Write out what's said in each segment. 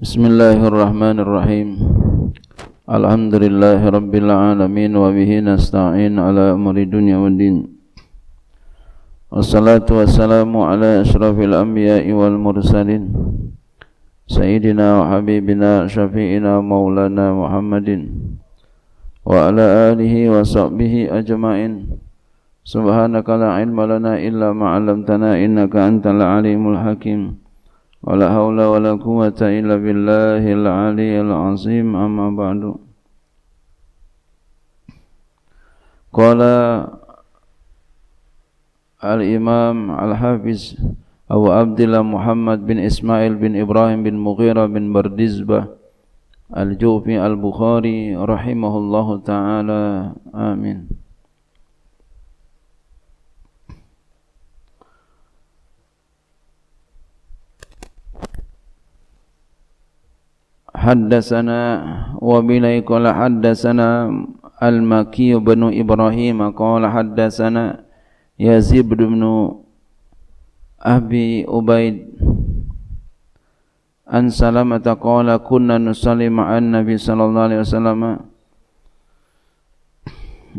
Bismillahirrahmanirrahim Alhamdulillahi Rabbil Alamin Wa bihi nasta'in ala umri dunia wa din Wassalatu wassalamu ala ashrafil anbiya'i wal mursalin Sayyidina wa habibina syafi'ina maulana Muhammadin Wa ala alihi wa sahbihi ajma'in Subhanaka la ilma lana illa ma'alamtana innaka antal alimul hakim ولا حول ولا قوة إلا بالله العلي العظيم أما بعد قال الإمام الحافظ أبو عبد الله محمد بن إسماعيل بن إبراهيم بن مغيرة بن بردزبة الجوفي البخاري رحمه الله تعالى آمين حدثنا وبليك قال حدثنا المكي بن إبراهيم قال حدثنا يزيد بن أبي أبيد عن سلمة قال كنا نصلي مع النبي صلى الله عليه وسلم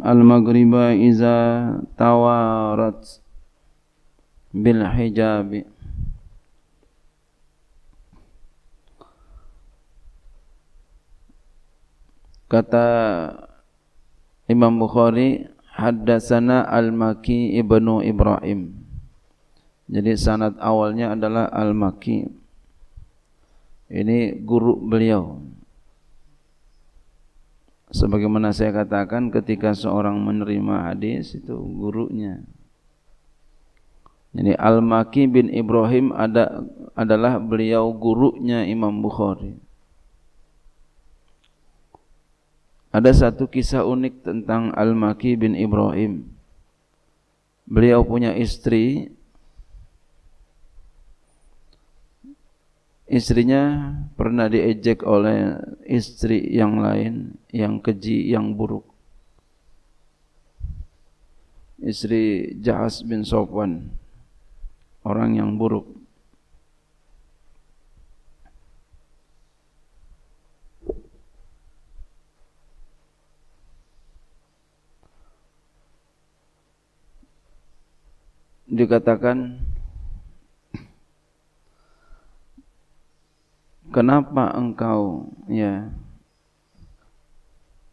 المغرب إذا توارت بالحجاب Kata Imam Bukhari, Haddasana Al-Maki Ibnu Ibrahim. Jadi sanad awalnya adalah Al-Maki. Ini guru beliau. Sebagaimana saya katakan ketika seorang menerima hadis itu gurunya. Jadi Al-Maki bin Ibrahim ada, adalah beliau gurunya Imam Bukhari. Ada satu kisah unik tentang Al-Maki bin Ibrahim. Beliau punya istri. Istrinya pernah diejek oleh istri yang lain, yang keji, yang buruk. Istri Jahas bin Sofwan, orang yang buruk. dikatakan kenapa engkau ya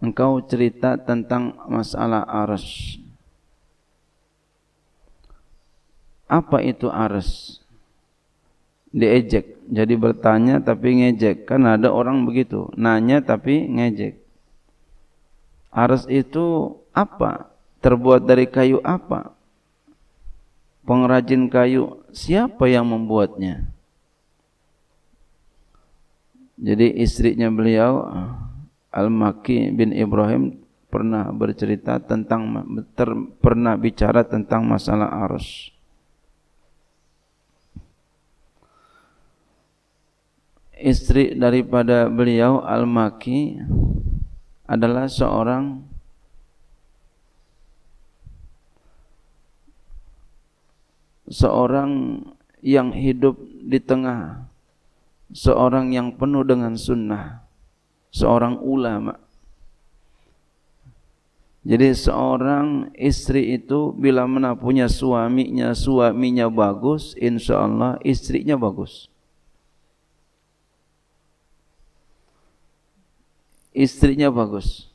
engkau cerita tentang masalah arus apa itu arus diejek jadi bertanya tapi ngejek kan ada orang begitu nanya tapi ngejek arus itu apa terbuat dari kayu apa pengrajin kayu siapa yang membuatnya jadi istrinya beliau Al-Maki bin Ibrahim pernah bercerita tentang ter, pernah bicara tentang masalah arus istri daripada beliau Al-Maki adalah seorang seorang yang hidup di tengah seorang yang penuh dengan sunnah seorang ulama jadi seorang istri itu bila mana punya suaminya suaminya bagus insya Allah istrinya bagus istrinya bagus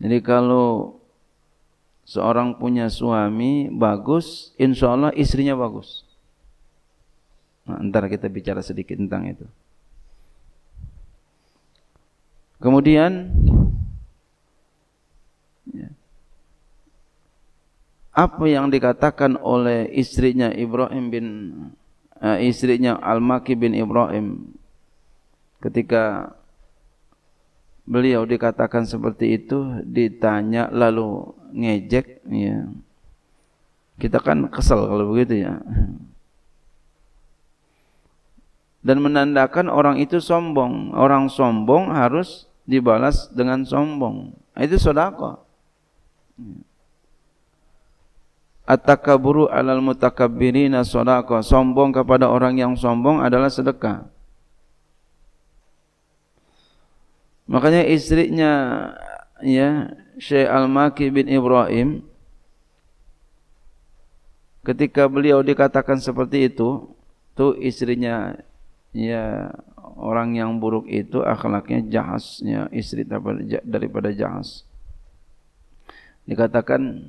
jadi kalau seorang punya suami bagus, insya Allah istrinya bagus. Nah, ntar kita bicara sedikit tentang itu. Kemudian ya, apa yang dikatakan oleh istrinya Ibrahim bin eh, istrinya Al-Maki bin Ibrahim ketika beliau dikatakan seperti itu ditanya lalu ngejek ya kita kan kesel kalau begitu ya dan menandakan orang itu sombong orang sombong harus dibalas dengan sombong itu sodako At-takaburu alal mutakabbirina sodako Sombong kepada orang yang sombong adalah sedekah Makanya istrinya ya Syekh Al-Maki bin Ibrahim ketika beliau dikatakan seperti itu, tu istrinya ya orang yang buruk itu akhlaknya jahasnya istri daripada jahas. Dikatakan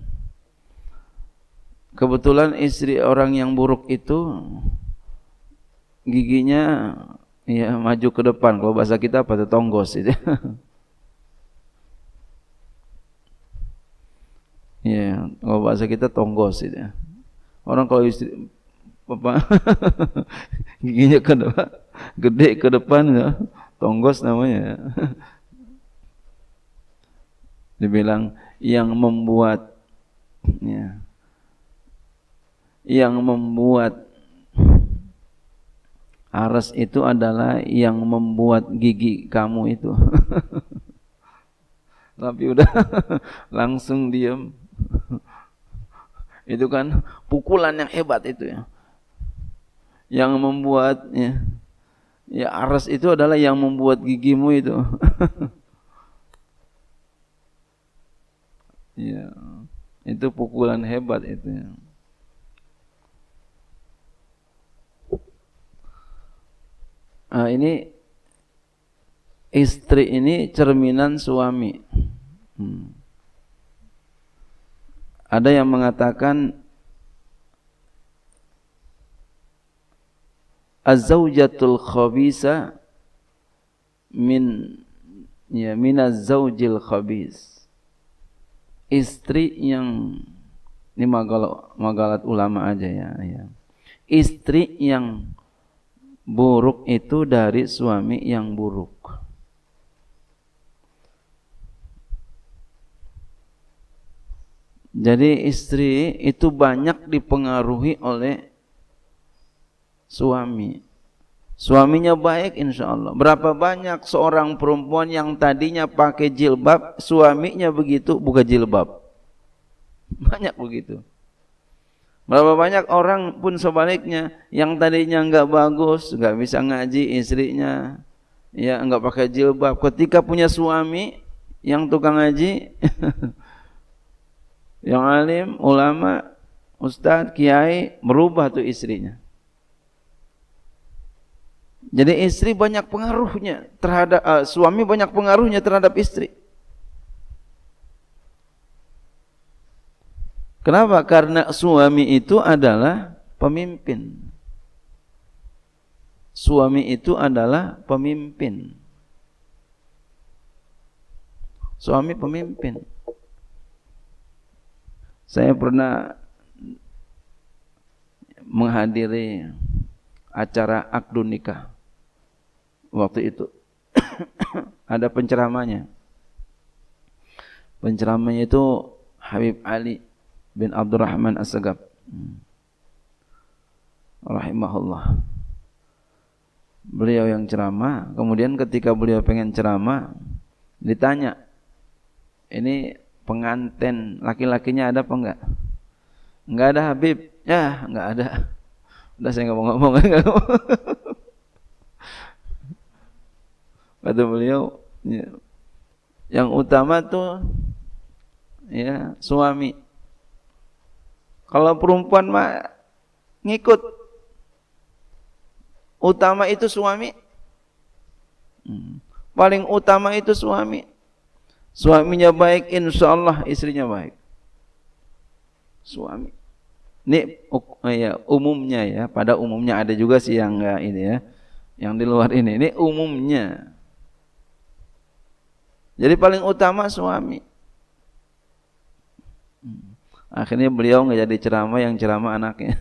kebetulan istri orang yang buruk itu giginya Iya, maju ke depan. Kalau bahasa kita apa? Tonggos itu. Iya, kalau bahasa kita tonggos itu. Orang kalau istri apa giginya ke depan, gede ke depan ya, tonggos namanya. Dibilang yang membuat ya, yang membuat Aras itu adalah yang membuat gigi kamu itu. Tapi udah langsung diam. itu kan pukulan yang hebat itu ya. Yang membuat ya, ya aras itu adalah yang membuat gigimu itu. ya, itu pukulan hebat itu. Ya. Nah, ini istri ini cerminan suami. Hmm. Ada yang mengatakan az-zaujatul khabisa min ya minaz zaujil khabis. Istri yang ini magalat, magalat ulama aja ya, ya. Istri yang buruk itu dari suami yang buruk. Jadi istri itu banyak dipengaruhi oleh suami. Suaminya baik insya Allah. Berapa banyak seorang perempuan yang tadinya pakai jilbab, suaminya begitu buka jilbab. Banyak begitu. Berapa banyak orang pun sebaliknya yang tadinya enggak bagus, enggak bisa ngaji istrinya, ya enggak pakai jilbab. Ketika punya suami yang tukang ngaji, yang alim, ulama, ustaz, kiai, merubah tuh istrinya. Jadi istri banyak pengaruhnya terhadap uh, suami banyak pengaruhnya terhadap istri. Kenapa? Karena suami itu adalah pemimpin. Suami itu adalah pemimpin. Suami pemimpin. Saya pernah menghadiri acara akdu nikah. Waktu itu ada penceramanya. Penceramanya itu Habib Ali bin Abdurrahman As-Sagab. Rahimahullah. Beliau yang ceramah, kemudian ketika beliau pengen ceramah, ditanya, ini pengantin laki-lakinya ada apa enggak? Enggak ada Habib. Ya, enggak ada. Udah saya enggak mau ngomong. Enggak ngomong. Kata beliau, ya, yang utama tuh ya suami kalau perempuan mah ngikut. Utama itu suami. Hmm. Paling utama itu suami. Suaminya baik, insya Allah istrinya baik. Suami. Ini eh, ya, umumnya ya, pada umumnya ada juga sih yang enggak ini ya. Yang di luar ini, ini umumnya. Jadi paling utama suami. Hmm. Akhirnya beliau nggak jadi ceramah yang ceramah anaknya.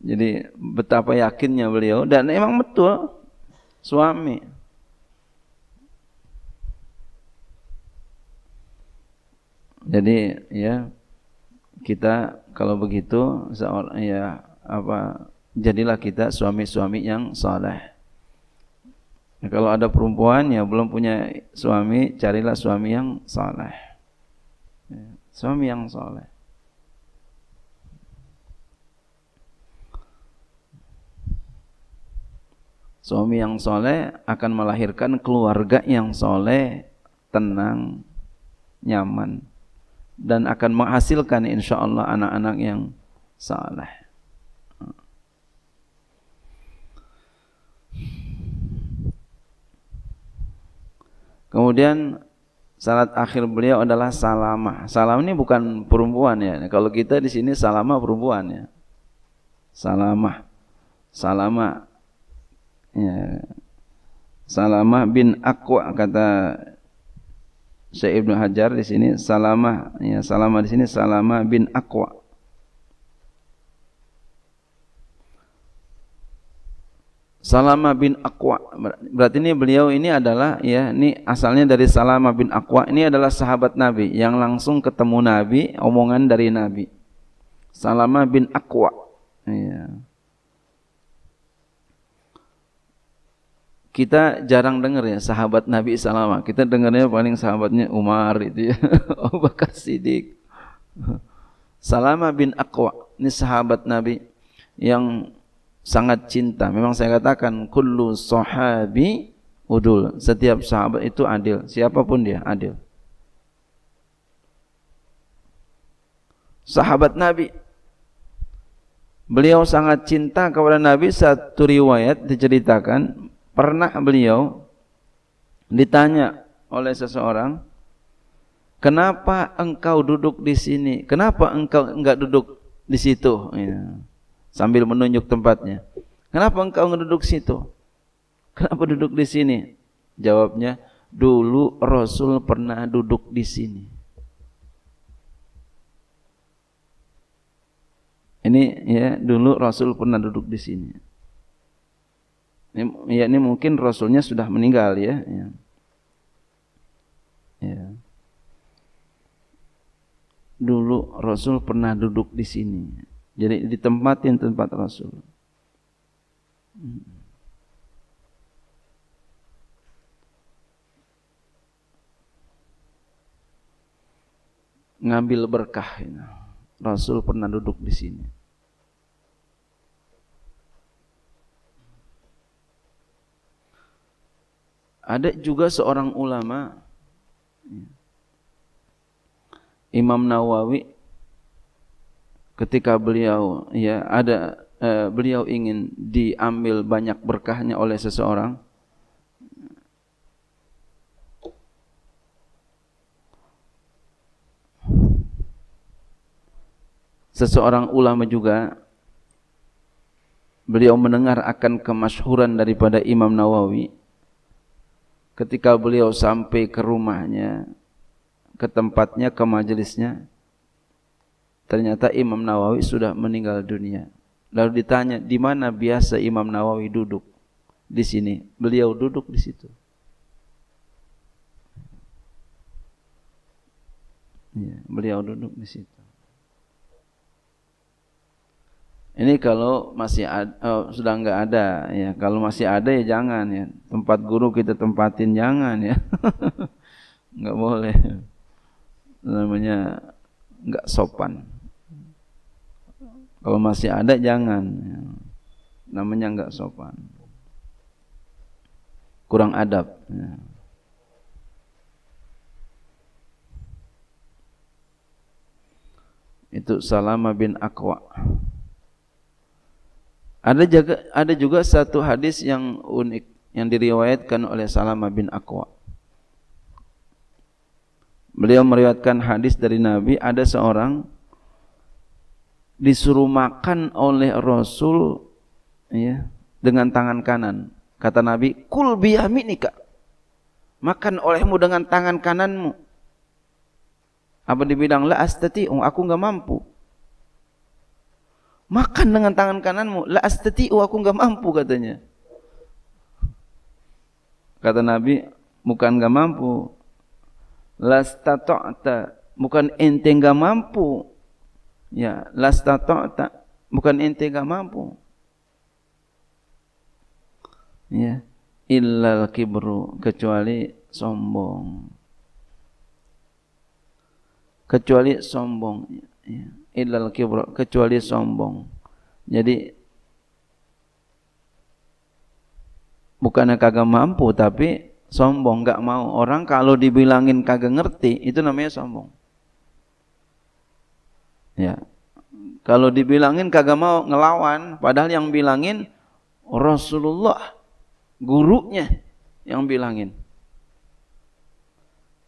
jadi betapa yakinnya beliau dan emang betul suami. Jadi ya kita kalau begitu seorang ya apa jadilah kita suami-suami yang saleh. Ya, kalau ada perempuan yang belum punya suami, carilah suami yang soleh. Ya, suami yang soleh. Suami yang soleh akan melahirkan keluarga yang soleh, tenang, nyaman, dan akan menghasilkan insya Allah anak-anak yang soleh. Kemudian syarat akhir beliau adalah salamah. Salam ini bukan perempuan ya. Kalau kita di sini salamah perempuan ya. Salamah. Salamah. Ya. Salamah bin Aqwa kata Syekh Ibnu Hajar di sini Salamah ya Salamah di sini Salamah bin Aqwa Salama bin Aqwa. Berarti ini beliau ini adalah ya, ini asalnya dari Salama bin Aqwa. Ini adalah sahabat Nabi yang langsung ketemu Nabi, omongan dari Nabi. Salama bin Aqwa. Ya. Kita jarang dengar ya sahabat Nabi Salama. Kita dengarnya paling sahabatnya Umar itu ya. Abu Bakar Siddiq. Salama bin Aqwa. Ini sahabat Nabi yang sangat cinta. Memang saya katakan kullu sahabi udul. Setiap sahabat itu adil, siapapun dia adil. Sahabat Nabi Beliau sangat cinta kepada Nabi satu riwayat diceritakan pernah beliau ditanya oleh seseorang kenapa engkau duduk di sini kenapa engkau enggak duduk di situ ya sambil menunjuk tempatnya. Kenapa engkau duduk situ? Kenapa duduk di sini? Jawabnya, dulu Rasul pernah duduk di sini. Ini ya, dulu Rasul pernah duduk di sini. Ini, ya, ini mungkin Rasulnya sudah meninggal ya. ya. ya. Dulu Rasul pernah duduk di sini. Jadi di tempat yang Rasul. ngambil berkah. ini. Rasul pernah duduk di sini. Ada juga seorang ulama, Imam Nawawi, ketika beliau ya ada eh, beliau ingin diambil banyak berkahnya oleh seseorang seseorang ulama juga beliau mendengar akan kemasyhuran daripada Imam Nawawi ketika beliau sampai ke rumahnya ke tempatnya ke majelisnya Ternyata Imam Nawawi sudah meninggal dunia. Lalu ditanya, di mana biasa Imam Nawawi duduk? Di sini. Beliau duduk di situ. Ya, beliau duduk di situ. Ini kalau masih ada, oh, sudah nggak ada ya. Kalau masih ada ya jangan ya. Tempat guru kita tempatin jangan ya. enggak boleh. Namanya nggak sopan. Kalau masih ada jangan. Namanya enggak sopan. Kurang adab. Itu Salama bin Aqwa. Ada juga, ada juga satu hadis yang unik yang diriwayatkan oleh Salama bin Aqwa. Beliau meriwayatkan hadis dari Nabi ada seorang disuruh makan oleh Rasul ya, dengan tangan kanan. Kata Nabi, "Kul biyaminika." Makan olehmu dengan tangan kananmu. Apa dibilang? La astati'u, aku enggak mampu. Makan dengan tangan kananmu. La astati'u, aku enggak mampu katanya. Kata Nabi, bukan enggak mampu. La stata'ta, bukan ente enggak mampu Ya, lastata'ta. Bukan ente enggak mampu. Ya. Illal kibru. Kecuali sombong. Kecuali sombong. Ya, ya. Illal kibru. Kecuali sombong. Jadi, bukannya kagak mampu, tapi sombong, enggak mau. Orang kalau dibilangin kagak ngerti, itu namanya sombong. Ya. Kalau dibilangin kagak mau ngelawan, padahal yang bilangin Rasulullah gurunya yang bilangin.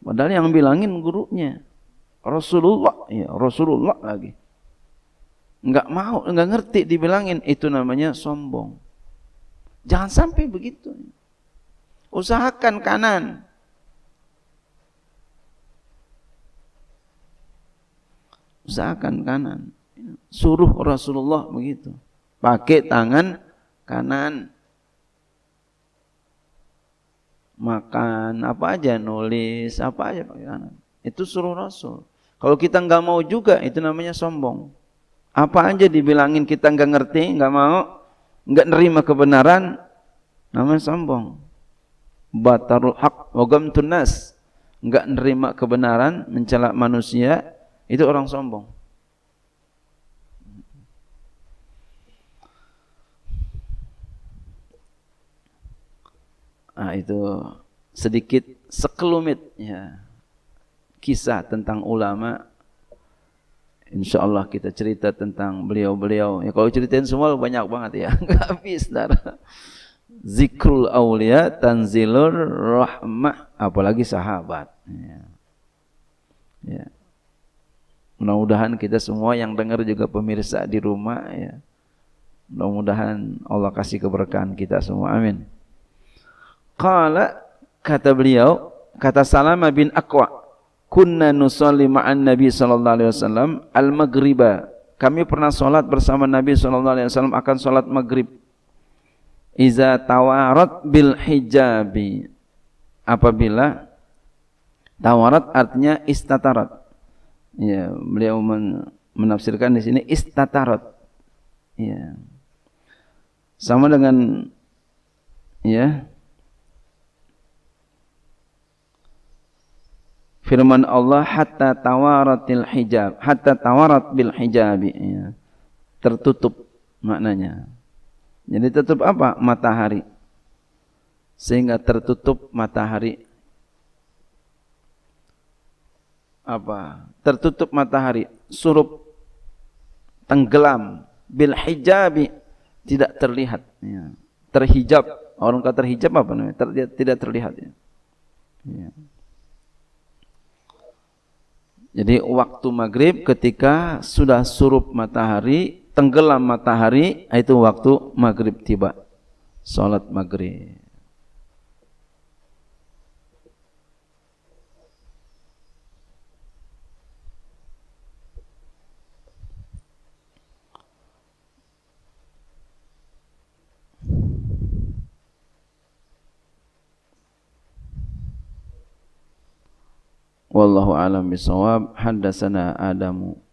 Padahal yang bilangin gurunya Rasulullah, ya Rasulullah lagi. Enggak mau, enggak ngerti dibilangin itu namanya sombong. Jangan sampai begitu. Usahakan kanan. usahakan kanan. Suruh Rasulullah begitu. Pakai tangan kanan. Makan apa aja, nulis apa aja pakai kanan. Itu suruh Rasul. Kalau kita nggak mau juga, itu namanya sombong. Apa aja dibilangin kita nggak ngerti, nggak mau, nggak nerima kebenaran, namanya sombong. Batarul hak wagam tunas nggak nerima kebenaran, mencela manusia, itu orang sombong. Nah, itu sedikit sekelumit ya kisah tentang ulama Insya Allah kita cerita tentang beliau-beliau. Ya kalau ceritain semua banyak banget ya. Enggak habis, dar. Zikrul aulia, tanzilur rahmah, apalagi sahabat. Ya. ya. Mudah-mudahan kita semua yang dengar juga pemirsa di rumah ya. Mudah-mudahan Allah kasih keberkahan kita semua. Amin. Qala kata beliau, kata Salama bin Aqwa, kunna nusalli ma'an Nabi sallallahu alaihi wasallam al-maghriba. Kami pernah salat bersama Nabi sallallahu alaihi wasallam akan salat maghrib. Iza tawarat bil hijabi. Apabila tawarat artinya istatarat Ya, beliau men menafsirkan di sini istatarot. Ya. Sama dengan ya. Firman Allah hatta tawaratil hijab, hatta tawarat bil hijabi ya. Tertutup maknanya. Jadi tertutup apa? Matahari. Sehingga tertutup matahari apa tertutup matahari surup tenggelam bil hijabi tidak terlihat ya. terhijab orang kata terhijab apa namanya Ter, tidak terlihat ya. Ya. jadi waktu maghrib ketika sudah surup matahari tenggelam matahari itu waktu maghrib tiba salat maghrib wallahu alam bisawab haddatsana adamu